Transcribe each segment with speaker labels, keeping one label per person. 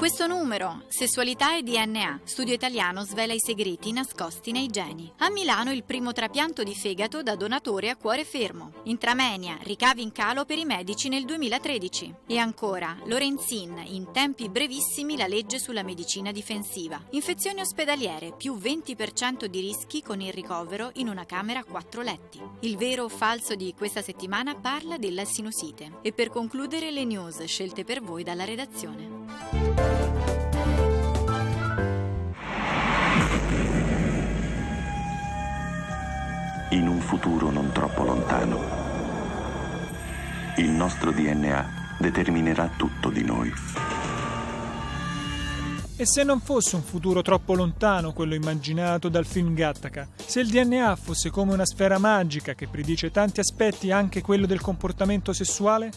Speaker 1: Questo
Speaker 2: numero, Sessualità e DNA, studio italiano svela i segreti nascosti nei geni. A Milano il primo trapianto di fegato da donatore a cuore fermo. Intramenia, ricavi in calo per i medici nel 2013. E ancora, Lorenzin, in tempi brevissimi la legge sulla medicina difensiva. Infezioni ospedaliere, più 20% di rischi con il ricovero in una camera a quattro letti. Il vero o falso di questa settimana parla della sinusite. E per concludere le news scelte per voi dalla redazione.
Speaker 3: in un futuro non troppo lontano. Il nostro DNA determinerà tutto di noi.
Speaker 4: E se non fosse un futuro troppo lontano quello immaginato dal film Gattaca? Se il DNA fosse come una sfera magica che predice tanti aspetti, anche quello del comportamento sessuale?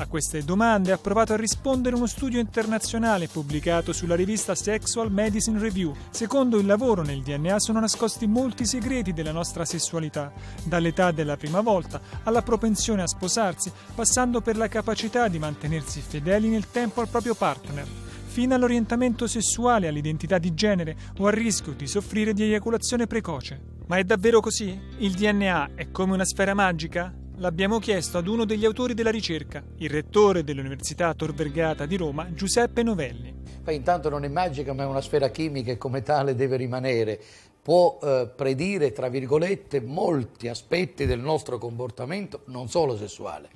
Speaker 4: A queste domande ha provato a rispondere uno studio internazionale pubblicato sulla rivista Sexual Medicine Review. Secondo il lavoro nel DNA sono nascosti molti segreti della nostra sessualità, dall'età della prima volta alla propensione a sposarsi, passando per la capacità di mantenersi fedeli nel tempo al proprio partner fino all'orientamento sessuale, all'identità di genere o al rischio di soffrire di eiaculazione precoce. Ma è davvero così? Il DNA è come una sfera magica? l'abbiamo chiesto ad uno degli autori della ricerca, il rettore dell'Università Tor Vergata di Roma, Giuseppe
Speaker 3: Novelli. Poi, intanto non è magica, ma è una sfera chimica e come tale deve rimanere. Può eh, predire, tra virgolette, molti aspetti del nostro comportamento, non solo sessuale.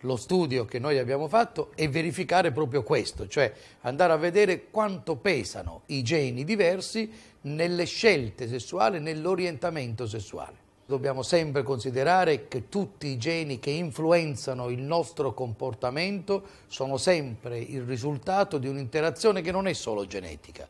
Speaker 3: Lo studio che noi abbiamo fatto è verificare proprio questo, cioè andare a vedere quanto pesano i geni diversi nelle scelte sessuali, nell'orientamento sessuale dobbiamo sempre considerare che tutti i geni che influenzano il nostro comportamento sono sempre il risultato di un'interazione che non è solo genetica,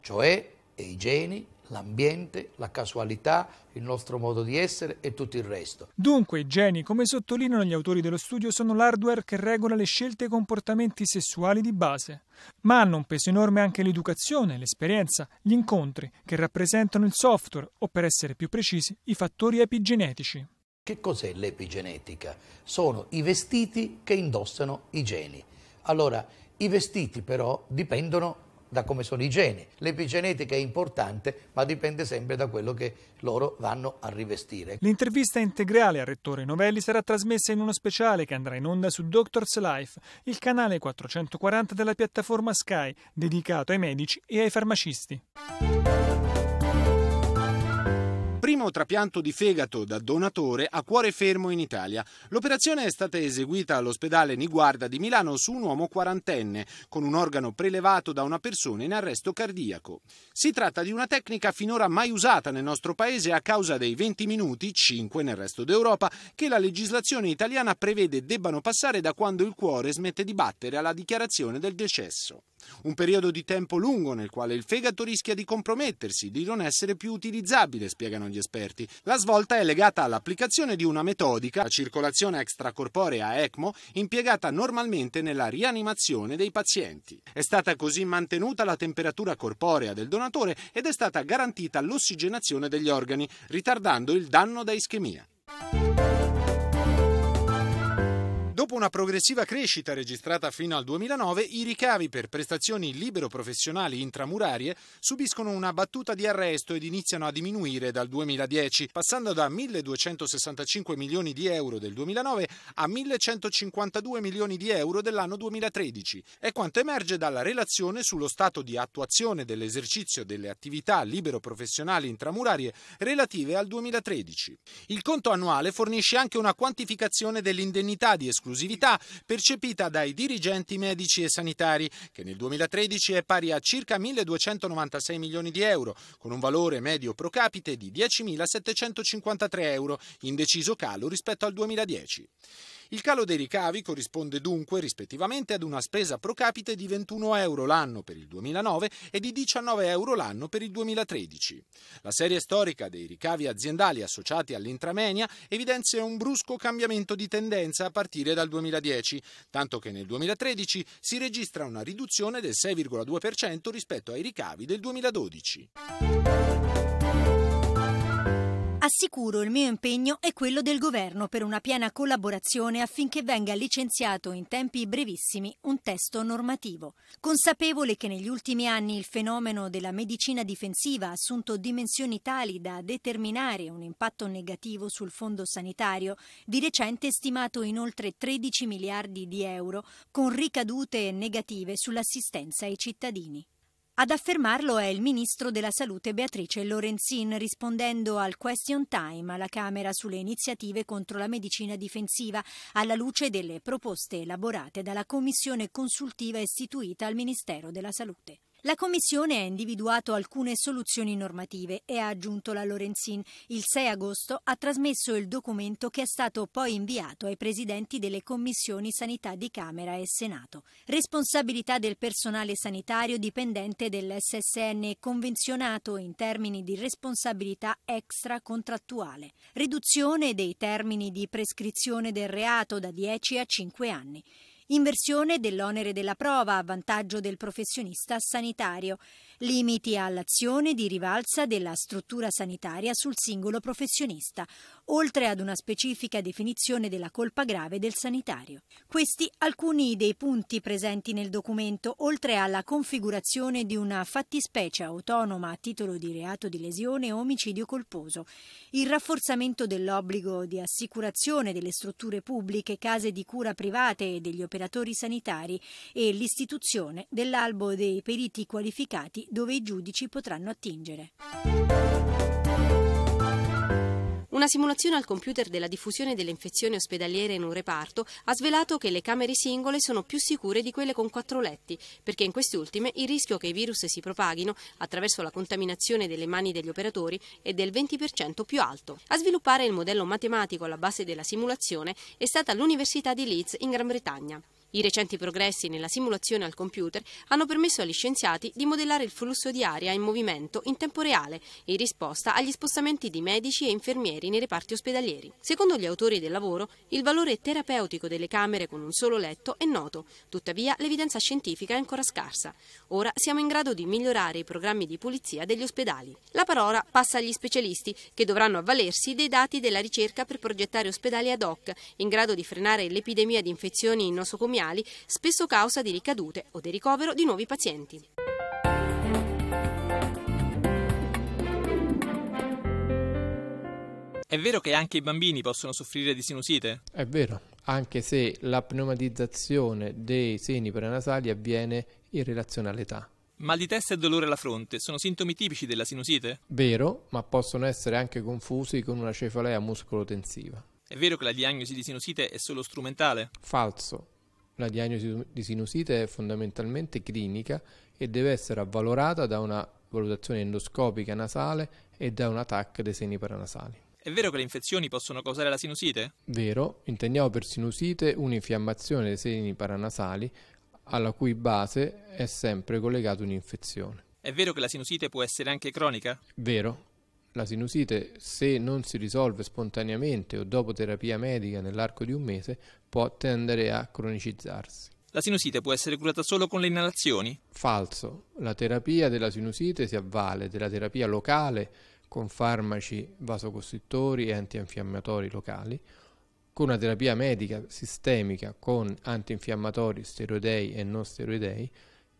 Speaker 3: cioè i geni l'ambiente, la casualità, il nostro modo di essere e tutto il resto.
Speaker 4: Dunque i geni, come sottolineano gli autori dello studio, sono l'hardware che regola le scelte e i comportamenti sessuali di base. Ma hanno un peso enorme anche l'educazione, l'esperienza, gli incontri, che rappresentano il software,
Speaker 3: o per essere più precisi, i fattori epigenetici. Che cos'è l'epigenetica? Sono i vestiti che indossano i geni. Allora, i vestiti però dipendono da come sono i geni. L'epigenetica è importante, ma dipende sempre da quello che loro vanno a rivestire.
Speaker 4: L'intervista integrale al rettore Novelli sarà trasmessa in uno speciale che andrà in onda su Doctors Life, il canale 440 della piattaforma Sky, dedicato ai medici e ai farmacisti
Speaker 5: primo trapianto di fegato da donatore a cuore fermo in Italia. L'operazione è stata eseguita all'ospedale Niguarda di Milano su un uomo quarantenne, con un organo prelevato da una persona in arresto cardiaco. Si tratta di una tecnica finora mai usata nel nostro paese a causa dei 20 minuti, 5 nel resto d'Europa, che la legislazione italiana prevede debbano passare da quando il cuore smette di battere alla dichiarazione del decesso. Un periodo di tempo lungo nel quale il fegato rischia di compromettersi, di non essere più utilizzabile, spiegano gli esperti esperti. La svolta è legata all'applicazione di una metodica, la circolazione extracorporea ECMO, impiegata normalmente nella rianimazione dei pazienti. È stata così mantenuta la temperatura corporea del donatore ed è stata garantita l'ossigenazione degli organi, ritardando il danno da ischemia. Dopo una progressiva crescita registrata fino al 2009, i ricavi per prestazioni libero-professionali intramurarie subiscono una battuta di arresto ed iniziano a diminuire dal 2010, passando da 1.265 milioni di euro del 2009 a 1.152 milioni di euro dell'anno 2013. È quanto emerge dalla relazione sullo stato di attuazione dell'esercizio delle attività libero-professionali intramurarie relative al 2013. Il conto annuale fornisce anche una quantificazione dell'indennità di esclusione esclusività percepita dai dirigenti medici e sanitari, che nel 2013 è pari a circa 1.296 milioni di euro, con un valore medio pro capite di 10.753 euro, in deciso calo rispetto al 2010. Il calo dei ricavi corrisponde dunque rispettivamente ad una spesa pro capite di 21 euro l'anno per il 2009 e di 19 euro l'anno per il 2013. La serie storica dei ricavi aziendali associati all'intramenia evidenzia un brusco cambiamento di tendenza a partire dal 2010, tanto che nel 2013 si registra una riduzione del 6,2% rispetto ai ricavi del 2012.
Speaker 2: Assicuro il mio impegno e quello del governo per una piena collaborazione affinché venga licenziato in tempi brevissimi un testo normativo. Consapevole che negli ultimi anni il fenomeno della medicina difensiva ha assunto dimensioni tali da determinare un impatto negativo sul fondo sanitario, di recente stimato in oltre 13 miliardi di euro, con ricadute negative sull'assistenza ai cittadini. Ad affermarlo è il ministro della Salute Beatrice Lorenzin rispondendo al question time alla Camera sulle iniziative contro la medicina difensiva alla luce delle proposte elaborate dalla commissione consultiva istituita al Ministero della Salute. La Commissione ha individuato alcune soluzioni normative e ha aggiunto la Lorenzin. Il 6 agosto ha trasmesso il documento che è stato poi inviato ai presidenti delle commissioni sanità di Camera e Senato. Responsabilità del personale sanitario dipendente dell'SSN convenzionato in termini di responsabilità extracontrattuale. Riduzione dei termini di prescrizione del reato da 10 a 5 anni inversione dell'onere della prova a vantaggio del professionista sanitario limiti all'azione di rivalsa della struttura sanitaria sul singolo professionista, oltre ad una specifica definizione della colpa grave del sanitario. Questi alcuni dei punti presenti nel documento, oltre alla configurazione di una fattispecie autonoma a titolo di reato di lesione o omicidio colposo, il rafforzamento dell'obbligo di assicurazione delle strutture pubbliche, case di cura private e degli operatori sanitari e l'istituzione dell'albo
Speaker 1: dei periti qualificati dove i giudici potranno attingere. Una simulazione al computer della diffusione delle infezioni ospedaliere in un reparto ha svelato che le camere singole sono più sicure di quelle con quattro letti, perché in queste ultime il rischio che i virus si propaghino attraverso la contaminazione delle mani degli operatori è del 20% più alto. A sviluppare il modello matematico alla base della simulazione è stata l'Università di Leeds in Gran Bretagna. I recenti progressi nella simulazione al computer hanno permesso agli scienziati di modellare il flusso di aria in movimento in tempo reale in risposta agli spostamenti di medici e infermieri nei reparti ospedalieri. Secondo gli autori del lavoro, il valore terapeutico delle camere con un solo letto è noto, tuttavia l'evidenza scientifica è ancora scarsa. Ora siamo in grado di migliorare i programmi di pulizia degli ospedali. La parola passa agli specialisti che dovranno avvalersi dei dati della ricerca per progettare ospedali ad hoc, in grado di frenare l'epidemia di infezioni in nosocomiali renali, spesso causa di ricadute o di ricovero di nuovi pazienti.
Speaker 6: È vero che anche i bambini possono soffrire di sinusite?
Speaker 7: È vero, anche se la pneumatizzazione dei seni prenasali avviene in relazione all'età.
Speaker 6: Mal di testa e dolore alla fronte sono sintomi tipici della sinusite?
Speaker 7: Vero, ma possono essere anche confusi con una cefalea muscolo-tensiva.
Speaker 6: È vero che la diagnosi di sinusite è solo strumentale?
Speaker 7: Falso. La diagnosi di sinusite è fondamentalmente clinica e deve essere avvalorata da una valutazione endoscopica nasale e da un attacco dei seni paranasali.
Speaker 6: È vero che le infezioni possono causare la sinusite?
Speaker 7: Vero, intendiamo per sinusite un'infiammazione dei seni paranasali alla cui base è sempre collegata un'infezione.
Speaker 6: È vero che la sinusite può essere anche cronica?
Speaker 7: Vero. La sinusite, se non si risolve spontaneamente o dopo terapia medica nell'arco di un mese, può tendere a cronicizzarsi.
Speaker 6: La sinusite può essere curata solo con le inalazioni?
Speaker 7: Falso. La terapia della sinusite si avvale della terapia locale con farmaci vasocostrittori e antinfiammatori locali, con una terapia medica sistemica con antinfiammatori steroidei e non steroidei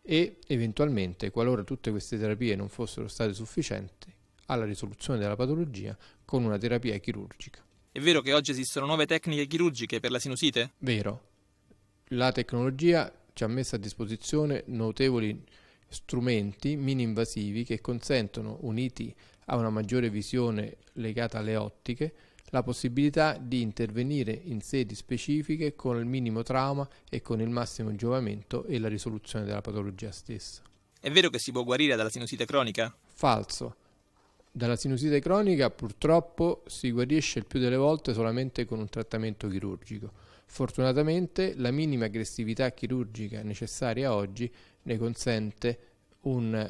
Speaker 7: e eventualmente, qualora tutte queste terapie non fossero state sufficienti, alla risoluzione della patologia con una terapia chirurgica.
Speaker 6: È vero che oggi esistono nuove tecniche chirurgiche per la sinusite?
Speaker 7: Vero. La tecnologia ci ha messo a disposizione notevoli strumenti mini-invasivi che consentono, uniti a una maggiore visione legata alle ottiche, la possibilità di intervenire in sedi specifiche con il minimo trauma e con il massimo giovamento e la risoluzione della patologia stessa.
Speaker 6: È vero che si può guarire dalla sinusite cronica?
Speaker 7: Falso. Dalla sinusite cronica purtroppo si guarisce il più delle volte solamente con un trattamento chirurgico. Fortunatamente la minima aggressività chirurgica necessaria oggi ne consente un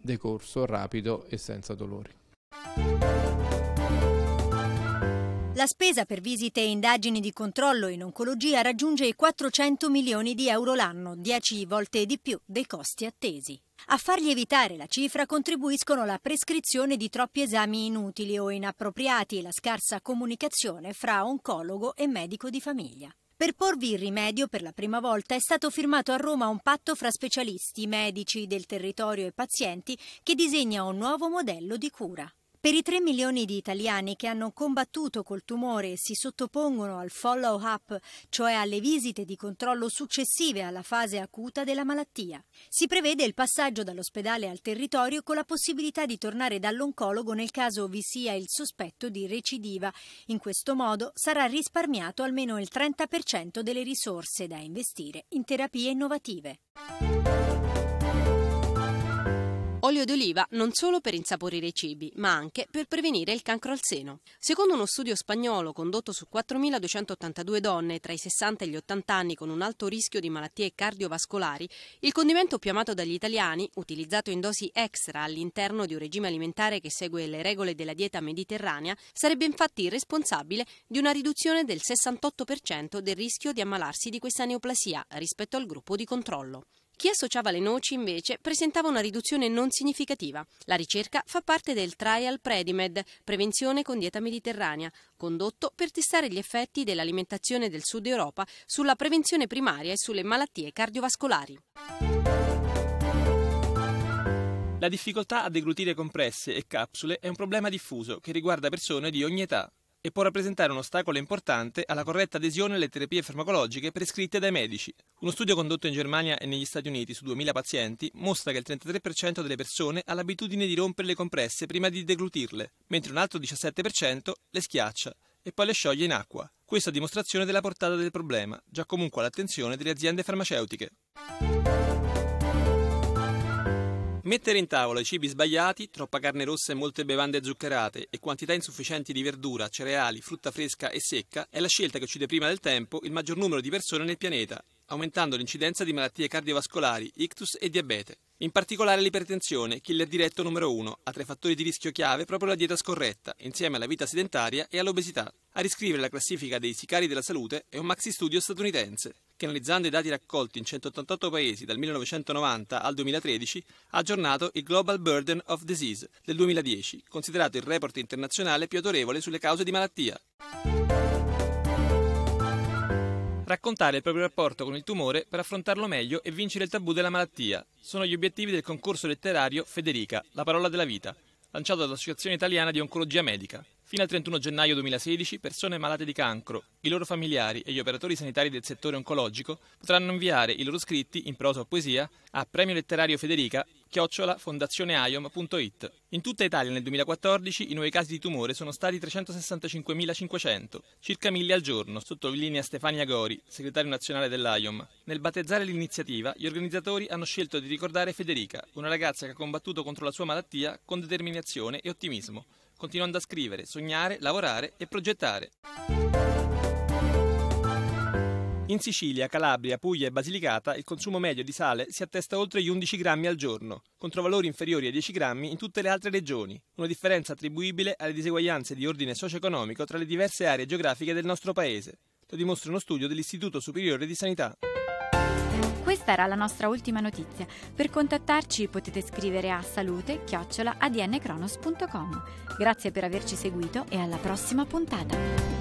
Speaker 7: decorso rapido e senza dolori.
Speaker 2: La spesa per visite e indagini di controllo in oncologia raggiunge i 400 milioni di euro l'anno, 10 volte di più dei costi attesi. A fargli evitare la cifra contribuiscono la prescrizione di troppi esami inutili o inappropriati e la scarsa comunicazione fra oncologo e medico di famiglia. Per porvi il rimedio, per la prima volta è stato firmato a Roma un patto fra specialisti, medici del territorio e pazienti che disegna un nuovo modello di cura. Per i 3 milioni di italiani che hanno combattuto col tumore e si sottopongono al follow-up, cioè alle visite di controllo successive alla fase acuta della malattia, si prevede il passaggio dall'ospedale al territorio con la possibilità di tornare dall'oncologo nel caso vi sia il sospetto di recidiva. In questo modo sarà risparmiato almeno il 30% delle risorse da investire in terapie innovative.
Speaker 1: Olio d'oliva non solo per insaporire i cibi, ma anche per prevenire il cancro al seno. Secondo uno studio spagnolo condotto su 4.282 donne tra i 60 e gli 80 anni con un alto rischio di malattie cardiovascolari, il condimento più amato dagli italiani, utilizzato in dosi extra all'interno di un regime alimentare che segue le regole della dieta mediterranea, sarebbe infatti responsabile di una riduzione del 68% del rischio di ammalarsi di questa neoplasia rispetto al gruppo di controllo. Chi associava le noci invece presentava una riduzione non significativa. La ricerca fa parte del trial Predimed, prevenzione con dieta mediterranea, condotto per testare gli effetti dell'alimentazione del Sud Europa sulla prevenzione primaria e sulle malattie cardiovascolari.
Speaker 6: La difficoltà a deglutire compresse e capsule è un problema diffuso che riguarda persone di ogni età e può rappresentare un ostacolo importante alla corretta adesione alle terapie farmacologiche prescritte dai medici. Uno studio condotto in Germania e negli Stati Uniti su 2000 pazienti mostra che il 33% delle persone ha l'abitudine di rompere le compresse prima di deglutirle, mentre un altro 17% le schiaccia e poi le scioglie in acqua. Questa è dimostrazione della portata del problema, già comunque all'attenzione delle aziende farmaceutiche. Mettere in tavola i cibi sbagliati, troppa carne rossa e molte bevande zuccherate e quantità insufficienti di verdura, cereali, frutta fresca e secca è la scelta che uccide prima del tempo il maggior numero di persone nel pianeta aumentando l'incidenza di malattie cardiovascolari, ictus e diabete. In particolare l'ipertensione, killer diretto numero uno, ha tra i fattori di rischio chiave proprio la dieta scorretta, insieme alla vita sedentaria e all'obesità. A riscrivere la classifica dei sicari della salute è un maxi studio statunitense, che analizzando i dati raccolti in 188 paesi dal 1990 al 2013 ha aggiornato il Global Burden of Disease del 2010, considerato il report internazionale più autorevole sulle cause di malattia. Raccontare il proprio rapporto con il tumore per affrontarlo meglio e vincere il tabù della malattia. Sono gli obiettivi del concorso letterario Federica, la parola della vita, lanciato dall'Associazione Italiana di Oncologia Medica. Fino al 31 gennaio 2016, persone malate di cancro, i loro familiari e gli operatori sanitari del settore oncologico potranno inviare i loro scritti, in prosa o poesia, a premio letterario Federica chiocciola fondazioneaiom.it. In tutta Italia nel 2014 i nuovi casi di tumore sono stati 365.500, circa 1000 al giorno, sottolinea Stefania Gori, segretario nazionale dell'AIOM. Nel battezzare l'iniziativa, gli organizzatori hanno scelto di ricordare Federica, una ragazza che ha combattuto contro la sua malattia con determinazione e ottimismo continuando a scrivere, sognare, lavorare e progettare. In Sicilia, Calabria, Puglia e Basilicata il consumo medio di sale si attesta oltre gli 11 grammi al giorno, contro valori inferiori ai 10 grammi in tutte le altre regioni, una differenza attribuibile alle diseguaglianze di ordine socio-economico tra le diverse aree geografiche del nostro paese. Lo dimostra uno studio dell'Istituto Superiore di Sanità.
Speaker 2: Questa era la nostra ultima notizia. Per contattarci potete scrivere a salute-adncronos.com. Grazie per averci seguito e alla prossima puntata.